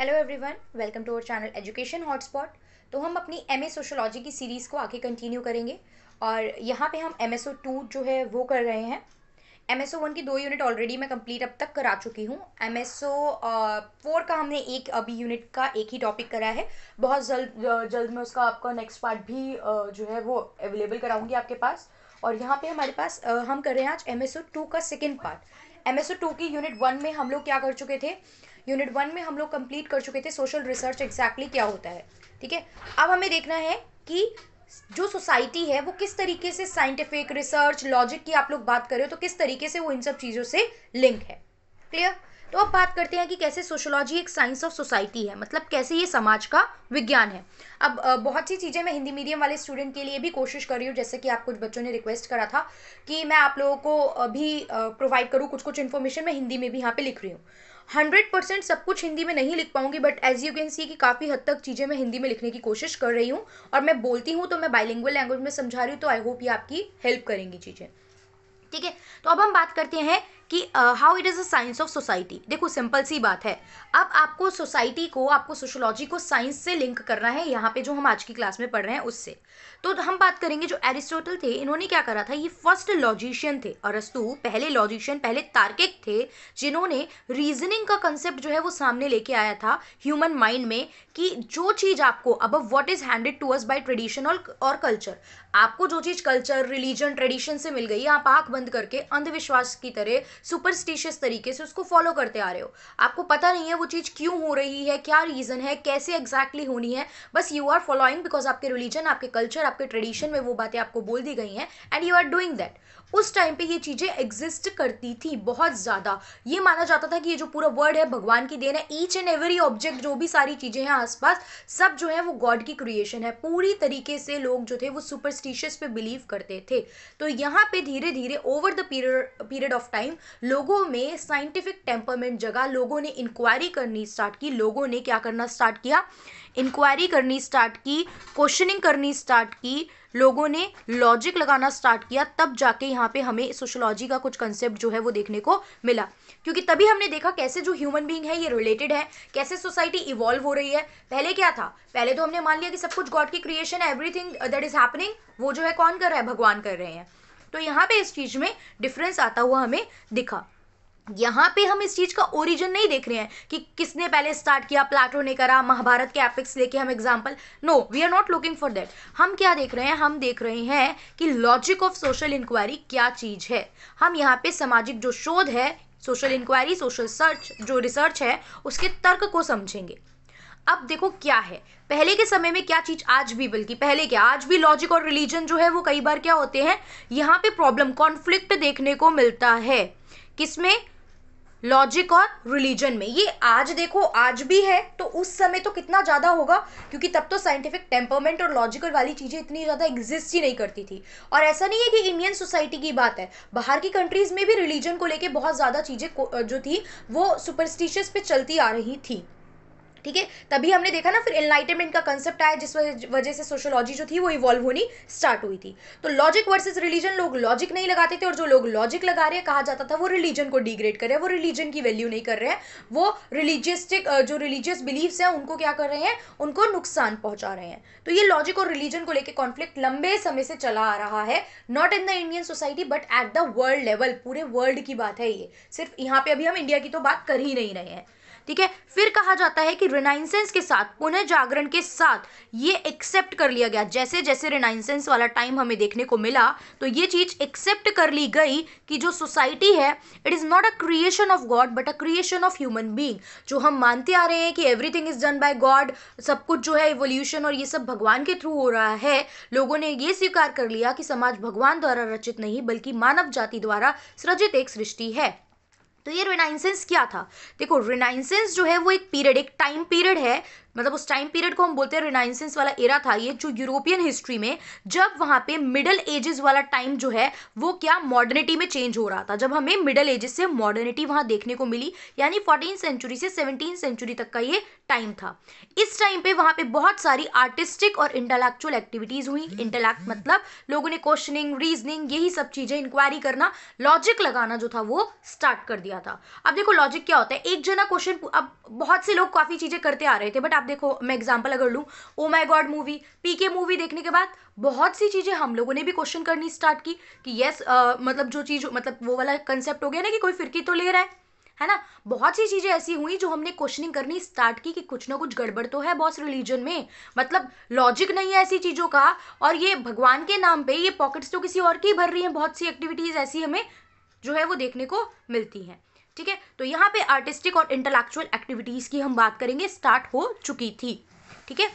Hello everyone welcome to our channel education hotspot तो हम अपनी एम सोशोलॉजी की सीरीज़ को आगे कंटिन्यू करेंगे और यहाँ पे हम एम एस टू जो है वो कर रहे हैं एम एस वन की दो यूनिट ऑलरेडी मैं कंप्लीट अब तक करा चुकी हूँ एम एस फोर का हमने एक अभी यूनिट का एक ही टॉपिक करा है बहुत जल्द जल्द मैं उसका आपका नेक्स्ट पार्ट भी जो है वो अवेलेबल कराऊँगी आपके पास और यहाँ पे हमारे पास हम कर रहे हैं आज एम एस का सेकेंड पार्ट एम एस की यूनिट वन में हम लोग क्या कर चुके थे यूनिट वन में हम लोग कंप्लीट कर चुके थे सोशल रिसर्च एग्जैक्टली क्या होता है ठीक है अब हमें देखना है कि जो सोसाइटी है वो किस तरीके से साइंटिफिक रिसर्च लॉजिक की आप लोग बात कर रहे हो तो किस तरीके से वो इन सब चीज़ों से लिंक है क्लियर तो अब बात करते हैं कि कैसे सोशोलॉजी एक साइंस ऑफ सोसाइटी है मतलब कैसे ये समाज का विज्ञान है अब बहुत सी चीज़ें मैं हिंदी मीडियम वाले स्टूडेंट के लिए भी कोशिश कर रही हूँ जैसे कि आप कुछ बच्चों ने रिक्वेस्ट करा था कि मैं आप लोगों को भी प्रोवाइड करूँ कुछ कुछ इन्फॉर्मेशन मैं हिंदी में भी यहाँ पे लिख रही हूँ हंड्रेड परसेंट सब कुछ हिंदी में नहीं लिख पाऊंगी but as you can see कि काफ़ी हद तक चीज़ें मैं हिंदी में लिखने की कोशिश कर रही हूँ और मैं बोलती हूँ तो मैं बाइलिंगुअल लैंग्वेज में समझा रही हूँ तो आई होप ये आपकी हेल्प करेंगी चीज़ें ठीक है तो अब हम बात करते हैं कि how it is a science of society देखो सिंपल सी बात है अब आपको सोसाइटी को आपको सोशोलॉजी को साइंस से लिंक करना है यहाँ पे जो हम आज की क्लास में पढ़ रहे हैं उससे तो हम बात करेंगे जो एरिस्टोटल थे इन्होंने क्या करा था ये फर्स्ट लॉजिशियन थे और अरस्तु पहले लॉजिशियन पहले तार्किक थे जिन्होंने रीजनिंग का कंसेप्ट जो है वो सामने लेके आया था ह्यूमन माइंड में कि जो चीज़ आपको अब what is handed to us by tradition और कल्चर आपको जो चीज़ कल्चर रिलीजन ट्रेडिशन से मिल गई आप आँख बंद करके अंधविश्वास की तरह सुपरस्टिशियस तरीके से उसको फॉलो करते आ रहे हो आपको पता नहीं है वो चीज़ क्यों हो रही है क्या रीज़न है कैसे एग्जैक्टली exactly होनी है बस यू आर फॉलोइंग बिकॉज आपके रिलीजन आपके कल्चर आपके ट्रेडिशन में वो बातें आपको बोल दी गई हैं and you are doing that उस टाइम पे ये चीज़ें एग्जिस्ट करती थी बहुत ज़्यादा ये माना जाता था कि ये जो पूरा वर्ल्ड है भगवान की देन है ईच एंड एवरी ऑब्जेक्ट जो भी सारी चीज़ें हैं आसपास सब जो है वो गॉड की क्रिएशन है पूरी तरीके से लोग जो थे वो सुपरस्टिशियस पे बिलीव करते थे तो यहाँ पे धीरे धीरे over the period of time लोगों में साइंटिफिक टेम्परमेंट जगह लोगों ने इंक्वायरी करनी स्टार्ट की लोगों ने क्या करना स्टार्ट किया इंक्वायरी करनी स्टार्ट की क्वेश्चनिंग करनी स्टार्ट की लोगों ने लॉजिक लगाना स्टार्ट किया तब जाके यहाँ पे हमें सोशोलॉजी का कुछ कंसेप्ट जो है वो देखने को मिला क्योंकि तभी हमने देखा कैसे जो ह्यूमन बींग है ये रिलेटेड है कैसे सोसाइटी इवॉल्व हो रही है पहले क्या था पहले तो हमने मान लिया कि सब कुछ गॉड की क्रिएशन है एवरीथिंग दैट इज हैपनिंग वो जो है कौन कर रहा है भगवान कर रहे हैं तो यहाँ पे इस चीज़ में डिफरेंस आता हुआ हमें दिखा यहाँ पे हम इस चीज़ का ओरिजिन नहीं देख रहे हैं कि किसने पहले स्टार्ट किया प्लाटो ने करा महाभारत के एपिक्स लेके हम example no we are not looking for that हम क्या देख रहे हैं हम देख रहे हैं कि लॉजिक ऑफ सोशल इंक्वायरी क्या चीज़ है हम यहाँ पे सामाजिक जो शोध है सोशल इंक्वायरी सोशल सर्च जो रिसर्च है उसके तर्क को समझेंगे अब देखो क्या है पहले के समय में क्या चीज आज भी बल्कि पहले क्या आज भी लॉजिक और रिलीजन जो है वो कई बार क्या होते हैं यहाँ पे प्रॉब्लम कॉन्फ्लिक्ट देखने को मिलता है किसमें लॉजिक और रिलीजन में ये आज देखो आज भी है तो उस समय तो कितना ज़्यादा होगा क्योंकि तब तो साइंटिफिक टेम्परमेंट और लॉजिकल वाली चीज़ें इतनी ज़्यादा एग्जिस्ट ही नहीं करती थी और ऐसा नहीं है कि इंडियन सोसाइटी की बात है बाहर की कंट्रीज़ में भी रिलीजन को लेके बहुत ज़्यादा चीज़ें जो थी वो सुपरस्टिशियस पे चलती आ रही थी ठीक है तभी हमने देखा ना फिर एनलाइटमेंट का कंसेप्ट आया जिस वजह से सोशोलॉजी जो थी वो इवॉल्व होनी स्टार्ट हुई थी तो लॉजिक वर्सेस रिलीजन लोग लॉजिक नहीं लगाते थे और जो लोग लॉजिक लगा रहे हैं कहा जाता था वो रिलीजन को डिग्रेड कर रहे हैं वो रिलीजन की वैल्यू नहीं कर रहे हैं वो रिलीजियस्टिक जो रिलीजियस बिलीव्स हैं उनको क्या कर रहे हैं उनको नुकसान पहुंचा रहे हैं तो ये लॉजिक और रिलीजन को लेकर कॉन्फ्लिक्ट लंबे समय से चला आ रहा है not in the Indian society but at the world level पूरे वर्ल्ड की बात है ये सिर्फ यहाँ पे अभी हम इंडिया की तो बात कर ही नहीं रहे हैं ठीक है फिर कहा जाता है कि रिनाइंसेंस के साथ पुनः जागरण के साथ ये एक्सेप्ट कर लिया गया जैसे जैसे रिनाइंसेंस वाला टाइम हमें देखने को मिला तो ये चीज एक्सेप्ट कर ली गई कि जो सोसाइटी है it is not a creation of God but a creation of human being जो हम मानते आ रहे हैं कि everything is done by God सब कुछ जो है एवोल्यूशन और ये सब भगवान के थ्रू हो रहा है लोगों ने ये स्वीकार कर लिया कि समाज भगवान द्वारा रचित नहीं बल्कि मानव जाति द्वारा सृजित एक सृष्टि है तो ये रिनाइंसेंस क्या था देखो रिनाइंसेंस जो है वो एक पीरियड एक टाइम पीरियड है मतलब उस टाइम पीरियड को हम बोलते हैं रिनाइंसेंस वाला एरा था ये जो यूरोपियन हिस्ट्री में जब वहाँ पे मिडल एजेस वाला टाइम जो है वो क्या मॉडर्निटी में चेंज हो रहा था जब हमें मिडल एजेस से मॉडर्निटी वहाँ देखने को मिली यानी फोर्टीन सेंचुरी से सेवनटीन सेंचुरी तक का ये टाइम था इस टाइम पे वहाँ पे बहुत सारी आर्टिस्टिक और इंटेलेक्चुअल एक्टिविटीज हुई इंटेलेक्ट मतलब लोगों ने क्वेश्चनिंग रीजनिंग यही सब चीज़ें इंक्वायरी करना लॉजिक लगाना जो था वो स्टार्ट कर दिया था अब देखो लॉजिक क्या होता है एक जना क्वेश्चन अब बहुत से लोग काफ़ी चीज़ें करते आ रहे थे बट आप देखो मैं एग्जाम्पल अगर लूँ oh my God movie P K movie देखने के बाद बहुत सी चीज़ें हम लोगों ने भी क्वेश्चन करनी स्टार्ट की कि येस uh, मतलब जो चीज़ मतलब वो वाला कंसेप्ट हो गया ना कि कोई फिरकी तो ले रहा है है ना बहुत सी चीज़ें ऐसी हुई जो हमने क्वेश्चनिंग करनी स्टार्ट की कि कुछ ना कुछ गड़बड़ तो है बॉस रिलीजन में मतलब लॉजिक नहीं है ऐसी चीज़ों का और ये भगवान के नाम पे ये पॉकेट्स तो किसी और की भर रही हैं बहुत सी एक्टिविटीज़ ऐसी हमें जो है वो देखने को मिलती हैं ठीक है तो यहाँ पे आर्टिस्टिक और इंटेलेक्चुअल एक्टिविटीज़ की हम बात करेंगे स्टार्ट हो चुकी थी ठीक है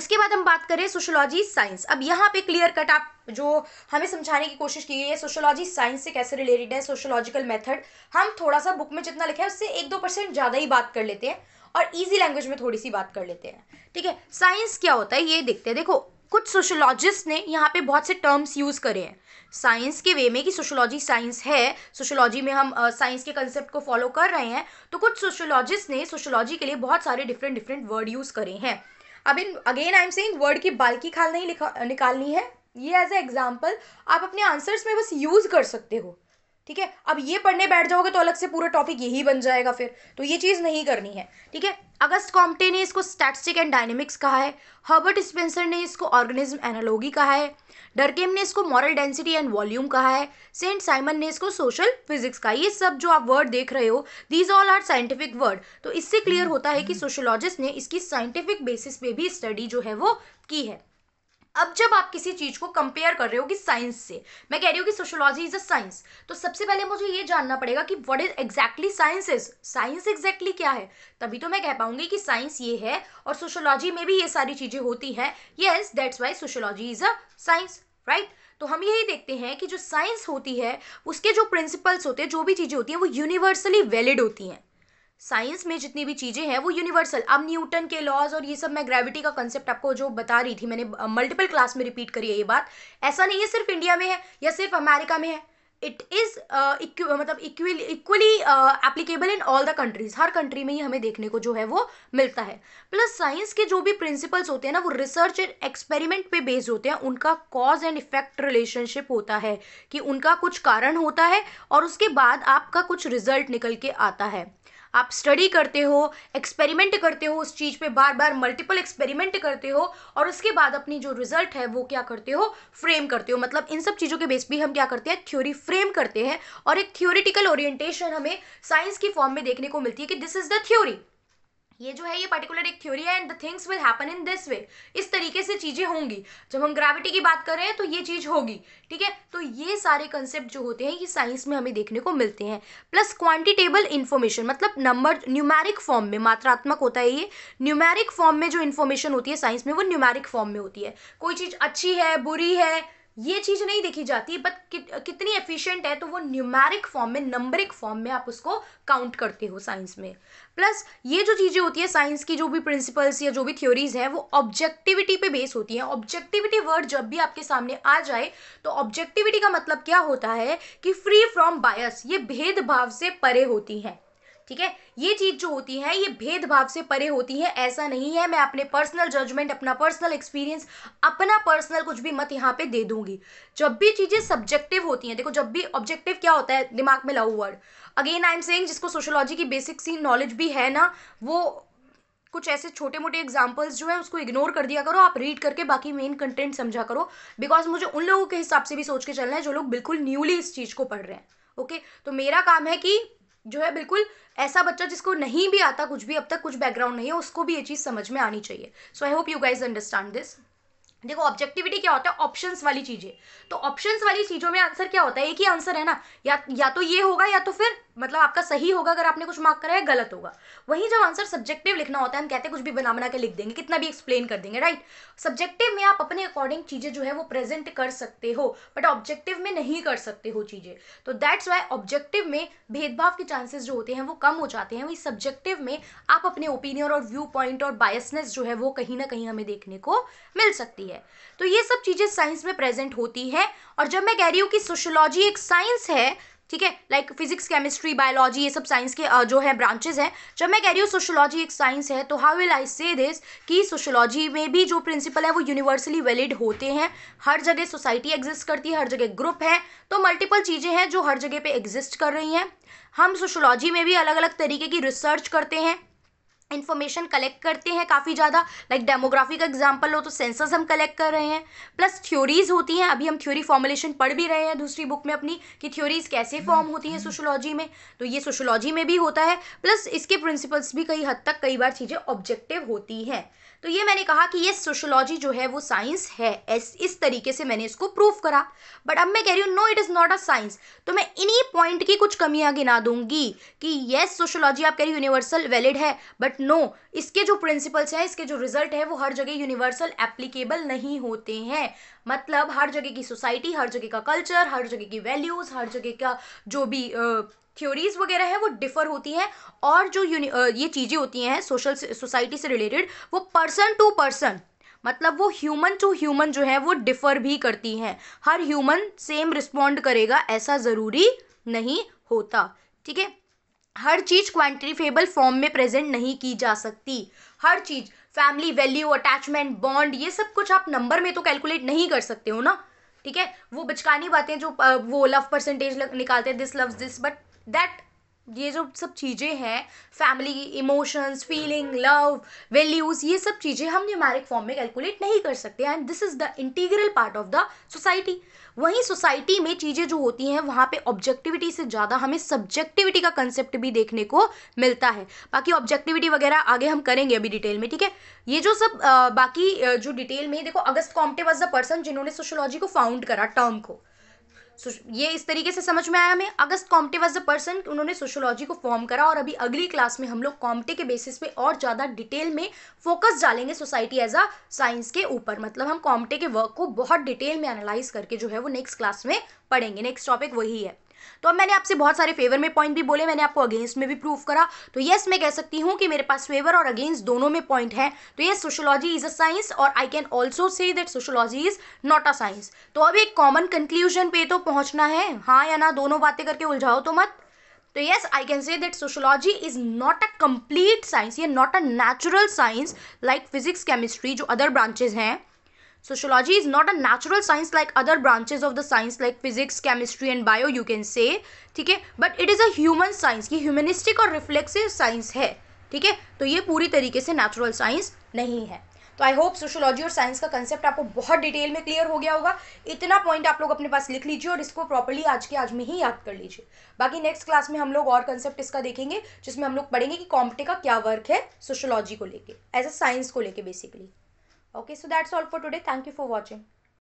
उसके बाद हम बात करें सोशोलॉजी साइंस अब यहाँ पे क्लियर कट आप जो हमें समझाने की कोशिश की गई है सोशोलॉजी साइंस से कैसे रिलेटेड है सोशोलॉजिकल मेथड हम थोड़ा सा बुक में जितना लिखा है उससे एक दो परसेंट ज़्यादा ही बात कर लेते हैं और इजी लैंग्वेज में थोड़ी सी बात कर लेते हैं ठीक है साइंस क्या होता है ये देखते हैं देखो कुछ सोशोलॉजिस्ट ने यहाँ पे बहुत से टर्म्स यूज़ करे हैं साइंस के वे में कि सोशोलॉजी साइंस है सोशोलॉजी में हम साइंस uh, के कंसेप्ट को फॉलो कर रहे हैं तो कुछ सोशोलॉजिस्ट ने सोशोलॉजी के लिए बहुत सारे डिफरेंट डिफरेंट वर्ड यूज़ करे हैं अब in again I am saying word की की खाल नहीं निकालनी है ये एज ए एग्जाम्पल आप अपने आंसर्स में बस यूज़ कर सकते हो ठीक है अब ये पढ़ने बैठ जाओगे तो अलग से पूरा टॉपिक यही बन जाएगा फिर तो ये चीज़ नहीं करनी है ठीक है अगस्त कॉम्टे ने इसको स्टैटिस्टिक एंड डायनेमिक्स कहा है हर्बर्ट स्पेंसर ने इसको ऑर्गेनिज्म एनालॉगी कहा है डरकेम ने इसको मॉरल डेंसिटी एंड वॉल्यूम कहा है सेंट साइमन ने इसको सोशल फिजिक्स कहा ये सब जो आप वर्ड देख रहे हो these all are scientific word तो इससे क्लियर होता है कि सोशोलॉजिस्ट ने इसकी साइंटिफिक बेसिस पे भी स्टडी जो है वो की है अब जब आप किसी चीज को कंपेयर कर रहे हो कि साइंस से मैं कह रही हूँ कि सोशोलॉजी इज अ साइंस तो सबसे पहले मुझे ये जानना पड़ेगा कि what is exactly science is science exactly क्या है तभी तो मैं कह पाऊंगी कि साइंस ये है और सोशोलॉजी में भी ये सारी चीजें होती हैं yes that's why sociology is a science right तो हम यही देखते हैं कि जो साइंस होती है उसके जो प्रिंसिपल्स होते हैं जो भी चीज़ें होती हैं वो यूनिवर्सली वैलिड होती हैं साइंस में जितनी भी चीज़ें हैं वो यूनिवर्सल अब न्यूटन के लॉज और ये सब मैं ग्रेविटी का कंसेप्ट आपको जो बता रही थी मैंने मल्टीपल क्लास में रिपीट करी है ये बात ऐसा नहीं है सिर्फ इंडिया में है या सिर्फ अमेरिका में है इट इज़ मतलब equally applicable in all the countries हर कंट्री में ही हमें देखने को जो है वो मिलता है प्लस साइंस के जो भी प्रिंसिपल्स होते हैं ना वो रिसर्च एंड एक्सपेरिमेंट पे बेस्ड होते हैं उनका कॉज एंड इफेक्ट रिलेशनशिप होता है कि उनका कुछ कारण होता है और उसके बाद आपका कुछ रिजल्ट निकल के आता है आप स्टडी करते हो एक्सपेरिमेंट करते हो उस चीज़ पे बार बार मल्टीपल एक्सपेरिमेंट करते हो और उसके बाद अपनी जो रिजल्ट है वो क्या करते हो फ्रेम करते हो मतलब इन सब चीज़ों के बेस भी हम क्या करते हैं थ्योरी फ्रेम करते हैं और एक थ्योरिटिकल ओरिएंटेशन हमें साइंस की फॉर्म में देखने को मिलती है कि दिस इज द थ्योरी ये जो है ये पर्टिकुलर एक थ्योरी है and the things will happen in this way इस तरीके से चीज़ें होंगी जब हम ग्रेविटी की बात कर रहे हैं तो ये चीज़ होगी ठीक है तो ये सारे कंसेप्ट जो होते हैं ये साइंस में हमें देखने को मिलते हैं प्लस क्वांटिटेबल इन्फॉर्मेशन मतलब नंबर न्यूमेरिक फॉर्म में मात्रात्मक होता है ये न्यूमेरिक फॉर्म में जो इन्फॉर्मेशन होती है साइंस में वो न्यूमेरिक फॉर्म में होती है कोई चीज़ अच्छी है बुरी है ये चीज़ नहीं देखी जाती बट कि, कितनी एफिशिएंट है तो वो न्यूमेरिक फॉर्म में नंबरिक फॉर्म में आप उसको काउंट करते हो साइंस में प्लस ये जो चीज़ें होती है साइंस की जो भी प्रिंसिपल्स या जो भी थ्योरीज हैं वो ऑब्जेक्टिविटी पे बेस होती हैं ऑब्जेक्टिविटी वर्ड जब भी आपके सामने आ जाए तो ऑब्जेक्टिविटी का मतलब क्या होता है कि फ्री फ्रॉम बायस ये भेदभाव से परे होती हैं ठीक है ये चीज़ जो होती है ये भेदभाव से परे होती है ऐसा नहीं है मैं अपने पर्सनल जजमेंट अपना पर्सनल एक्सपीरियंस अपना पर्सनल कुछ भी मत यहाँ पे दे दूंगी जब भी चीज़ें सब्जेक्टिव होती हैं देखो जब भी ऑब्जेक्टिव क्या होता है दिमाग में लाओ word again I am saying जिसको सोशोलॉजी की बेसिक सी नॉलेज भी है ना वो कुछ ऐसे छोटे मोटे एग्जाम्पल्स जो है उसको इग्नोर कर दिया करो आप रीड करके बाकी मेन कंटेंट समझा करो बिकॉज मुझे उन लोगों के हिसाब से भी सोच के चलना है जो लोग बिल्कुल न्यूली इस चीज़ को पढ़ रहे हैं ओके okay? तो मेरा काम है कि जो है बिल्कुल ऐसा बच्चा जिसको नहीं भी आता कुछ भी अब तक कुछ बैकग्राउंड नहीं है उसको भी ये चीज़ समझ में आनी चाहिए so I hope you guys understand this देखो ऑब्जेक्टिविटी क्या होता है ऑप्शंस वाली चीज़ें तो ऑप्शंस वाली चीज़ों में आंसर क्या होता है एक ही आंसर है ना या या तो ये होगा या तो फिर मतलब आपका सही होगा अगर आपने कुछ मार्क करा है गलत होगा वहीं जब आंसर सब्जेक्टिव लिखना होता है हम कहते हैं कुछ भी बना बना के लिख देंगे कितना भी एक्सप्लेन कर देंगे राइट सब्जेक्टिव में आप अपने अकॉर्डिंग चीज़ें जो है वो प्रेजेंट कर सकते हो बट ऑब्जेक्टिव में नहीं कर सकते हो चीज़ें तो दैट्स वाई ऑब्जेक्टिव में भेदभाव के चांसेस जो होते हैं वो कम हो जाते हैं वहीं सब्जेक्टिव में आप अपने ओपिनियन और व्यू पॉइंट और बायसनेस जो है वो कहीं ना कहीं हमें देखने को मिल सकती है तो ये सब चीज़ें साइंस में प्रेजेंट होती हैं और जब मैं कह रही हूँ कि सोशोलॉजी एक साइंस है ठीक है लाइक फिजिक्स केमिस्ट्री बायोलॉजी ये सब साइंस के uh, जो है ब्रांचेज हैं जब मैं कह रही हूँ सोशोलॉजी एक साइंस है तो हाउ विल आई से दिस कि सोशोलॉजी में भी जो प्रिंसिपल है वो यूनिवर्सली वैलिड होते हैं हर जगह सोसाइटी एग्जिस्ट करती है हर जगह ग्रुप है तो मल्टीपल चीज़ें हैं जो हर जगह पर एग्जिस्ट कर रही हैं हम सोशोलॉजी में भी अलग अलग तरीके की रिसर्च करते हैं इन्फॉर्मेशन कलेक्ट करते हैं काफ़ी ज़्यादा लाइक डेमोग्राफी का एग्जाम्पल हो तो सेंसस हम कलेक्ट कर रहे हैं प्लस थ्योरीज होती हैं अभी हम थ्योरी फॉर्मुलेशन पढ़ भी रहे हैं दूसरी बुक में अपनी कि थ्योरीज कैसे फॉर्म होती हैं सोशोलॉजी में तो ये सोशोलॉजी में भी होता है प्लस इसके प्रिंसिपल्स भी कई हद तक कई बार चीज़ें ऑब्जेक्टिव होती हैं तो ये मैंने कहा कि ये सोशोलॉजी जो है वो साइंस है इस इस तरीके से मैंने इसको प्रूव करा बट अब मैं कह रही हूँ no it is not a science तो मैं इन्हीं पॉइंट की कुछ कमियाँ गिना दूंगी कि येस सोशोलॉजी आप कह रही यूनिवर्सल वैलिड है बट नो इसके जो प्रिंसिपल्स हैं इसके जो रिजल्ट है वो हर जगह यूनिवर्सल एप्लीकेबल नहीं होते हैं मतलब हर जगह की सोसाइटी हर जगह का कल्चर हर जगह की वैल्यूज़ हर जगह का जो भी थ्योरीज वगैरह है वो डिफर होती हैं और जो ये चीज़ें होती हैं सोशल सोसाइटी से रिलेटेड वो पर्सन टू पर्सन मतलब वो ह्यूमन टू ह्यूमन जो है वो डिफर भी करती हैं हर ह्यूमन सेम रिस्पॉन्ड करेगा ऐसा ज़रूरी नहीं होता ठीक है हर चीज़ क्वान्टिफेबल फॉर्म में प्रेजेंट नहीं की जा सकती हर चीज़ फैमिली वैल्यू अटैचमेंट बॉन्ड ये सब कुछ आप नंबर में तो कैलकुलेट नहीं कर सकते हो ना ठीक है वो बचकानी बातें जो वो लव परसेंटेज निकालते हैं this loves this but that ये जो सब चीज़ें हैं family emotions feeling love values ये सब चीज़ें हम न्यूमेरिक फॉर्म में कैलकुलेट नहीं कर सकते and this is the integral part of the society वहीं सोसाइटी में चीज़ें जो होती हैं वहाँ पे ऑब्जेक्टिविटी से ज़्यादा हमें सब्जेक्टिविटी का कंसेप्ट भी देखने को मिलता है बाकी ऑब्जेक्टिविटी वगैरह आगे हम करेंगे अभी डिटेल में ठीक है ये जो सब आ, बाकी जो डिटेल में देखो August Comte was the person जिन्होंने सोशोलॉजी को फाउंड करा टर्म को ये इस तरीके से समझ में आया हमें August Comte was the person उन्होंने सोशोलॉजी को फॉर्म करा और अभी अगली क्लास में हम लोग कॉम्टे के बेसिस पे और ज़्यादा डिटेल में फोकस डालेंगे सोसाइटी एज अ साइंस के ऊपर मतलब हम कॉम्टे के वर्क को बहुत डिटेल में एनालाइज करके जो है वो नेक्स्ट क्लास में पढ़ेंगे नेक्स्ट टॉपिक वही है तो अब मैंने आपसे बहुत सारे फेवर में पॉइंट भी बोले मैंने आपको अगेंस्ट में भी प्रूफ करा तो यस मैं कह सकती हूँ कि मेरे पास फेवर और अगेंस्ट दोनों में पॉइंट है तो ये सोशोलॉजी इज अ साइंस और I can also say that sociology is not a science तो अब एक कॉमन कंक्लूजन पे तो पहुंचना है हाँ या ना दोनों बातें करके उलझाओ तो मत तो yes I can say that sociology is not a complete science ये not a natural science like physics chemistry जो अदर ब्रांचेज हैं Sociology is not a natural science like other branches of the science like physics, chemistry and bio you can say ठीक है but it is a human science ki humanistic और reflexive science है ठीक है तो ये पूरी तरीके से natural science नहीं है तो आई होप सोशोलॉजी और साइंस का कंसेप्ट आपको बहुत डिटेल में क्लियर हो गया होगा इतना पॉइंट आप लोग अपने पास लिख लीजिए और इसको प्रॉपरली आज के आज में ही याद कर लीजिए बाकी नेक्स्ट क्लास में हम लोग और कंसेप्ट इसका देखेंगे जिसमें हम लोग पढ़ेंगे कि कॉम्पटे का क्या वर्क है सोशोलॉजी को लेके एज अ साइंस को लेके basically okay so that's all for today thank you for watching